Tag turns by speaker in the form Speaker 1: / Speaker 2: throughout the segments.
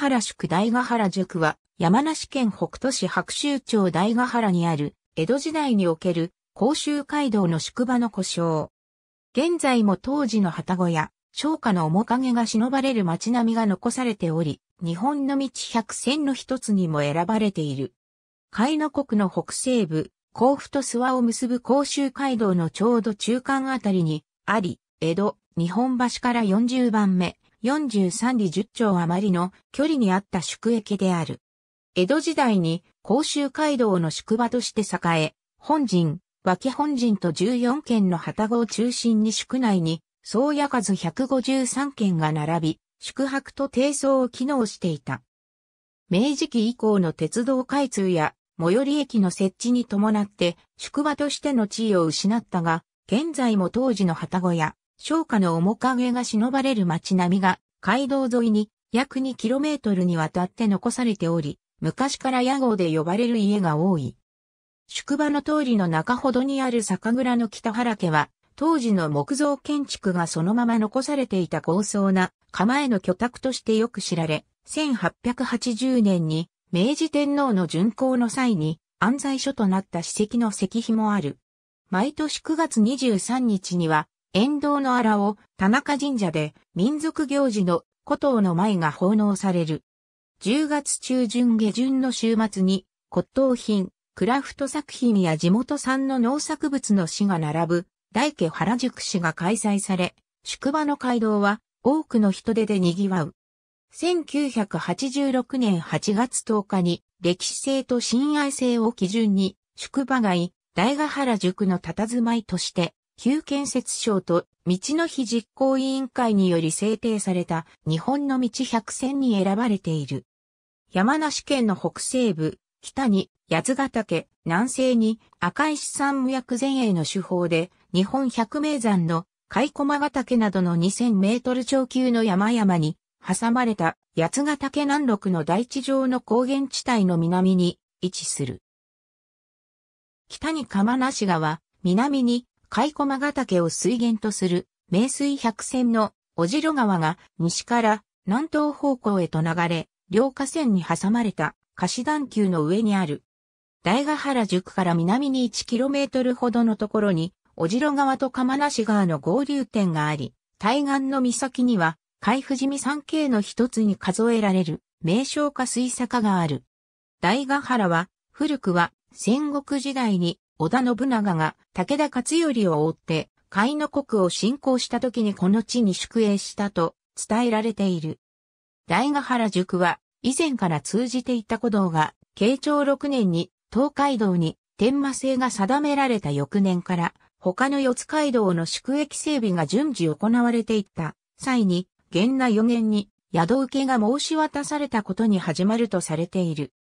Speaker 1: 原宿大ヶ原塾は、山梨県北杜市白州町大ヶ原にある、江戸時代における、甲州街道の宿場の故障。現在も当時の旗子や、商家の面影が忍ばれる街並みが残されており、日本の道百選の一つにも選ばれている。海の国の北西部、甲府と諏訪を結ぶ甲州街道のちょうど中間あたりに、あり、江戸、日本橋から40番目、43里10丁余りの距離にあった宿駅である。江戸時代に甲州街道の宿場として栄え、本陣、脇本陣と14軒の旗子を中心に宿内に、総屋数153軒が並び、宿泊と低層を機能していた。明治期以降の鉄道開通や最寄り駅の設置に伴って宿場としての地位を失ったが、現在も当時の旗小屋、商家の面影が忍ばれる街並みが街道沿いに約 2km にわたって残されており、昔から屋号で呼ばれる家が多い。宿場の通りの中ほどにある酒蔵の北原家は、当時の木造建築がそのまま残されていた高層な構えの居宅としてよく知られ、1880年に明治天皇の巡行の際に安在所となった史跡の石碑もある。毎年9月23日には沿道の荒を田中神社で民族行事の古刀の舞が奉納される。10月中旬下旬の週末に骨董品、クラフト作品や地元産の農作物の市が並ぶ大家原宿市が開催され、宿場の街道は多くの人手で賑わう。1986年8月10日に歴史性と信愛性を基準に宿場街、大河原宿の佇まいとして旧建設省と道の日実行委員会により制定された日本の道百選に選ばれている。山梨県の北西部、北に八ヶ岳、南西に赤石山無薬前衛の手法で日本百名山の貝駒ヶ岳などの2000メートル超級の山々に挟まれた八ヶ岳南麓の大地上の高原地帯の南に位置する。北に釜梨川、南にマ駒ヶ岳を水源とする名水百選のジ城川が西から南東方向へと流れ、両河川に挟まれた貸段丘の上にある。大ヶ原宿から南に 1km ほどのところに、ジ城川と釜梨川の合流点があり、対岸の岬には、海富士見山系の一つに数えられる、名称化水坂がある。大ヶ原は、古くは戦国時代に織田信長が武田勝頼を追って甲斐の国を侵攻した時にこの地に宿営したと伝えられている。大河原塾は以前から通じていた古道が慶長6年に東海道に天魔制が定められた翌年から他の四街道の宿益整備が順次行われていった際に源那4年に宿受けが申し渡されたことに始まるとされている。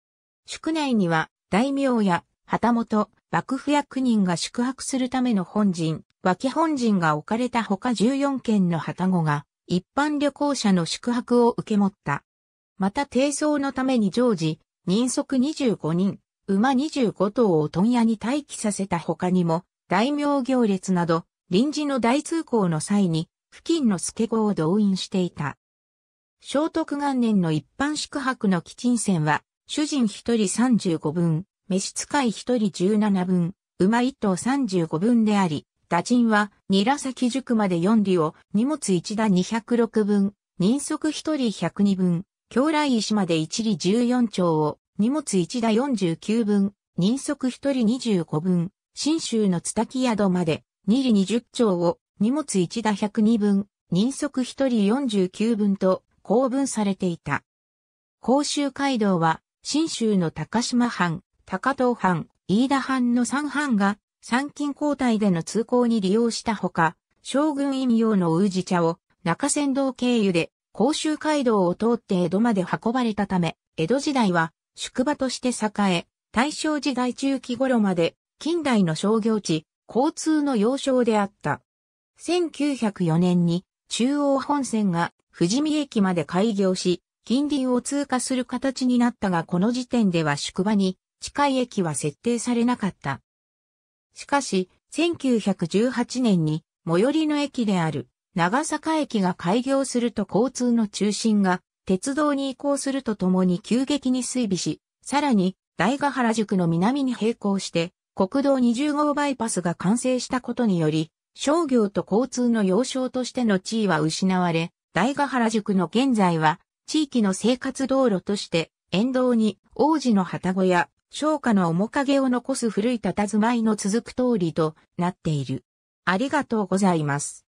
Speaker 1: 宿内には大名や旗本、幕府役人が宿泊するための本陣、脇本陣が置かれた他14件の旗子が、一般旅行者の宿泊を受け持った。また低層のために常時、人足25人、馬25頭を問屋に待機させた他にも、大名行列など、臨時の大通行の際に、付近の助子を動員していた。聖徳元年の一般宿泊の基賃船は、主人一人35分、飯使い一人17分、馬一頭35分であり、打人は、ニラ先塾まで4里を、荷物一打206分、人足一人102分、京来石まで1里14丁を、荷物一打49分、人足一人25分、新州の津滝宿まで、2里20丁を、荷物一打102分、人足一人49分と、公文されていた。甲州街道は、新州の高島藩、高東藩、飯田藩の三藩が、参勤交代での通行に利用したほか、将軍飲用の宇治茶を中山道経由で甲州街道を通って江戸まで運ばれたため、江戸時代は宿場として栄え、大正時代中期頃まで近代の商業地、交通の要衝であった。1904年に中央本線が富士見駅まで開業し、近隣を通過する形になったがこの時点では宿場に近い駅は設定されなかった。しかし、1918年に最寄りの駅である長坂駅が開業すると交通の中心が鉄道に移行するとともに急激に衰微し、さらに大河原宿の南に並行して国道20号バイパスが完成したことにより、商業と交通の要衝としての地位は失われ、大河原宿の現在は地域の生活道路として沿道に王子の旗子や商家の面影を残す古い佇まいの続く通りとなっている。ありがとうございます。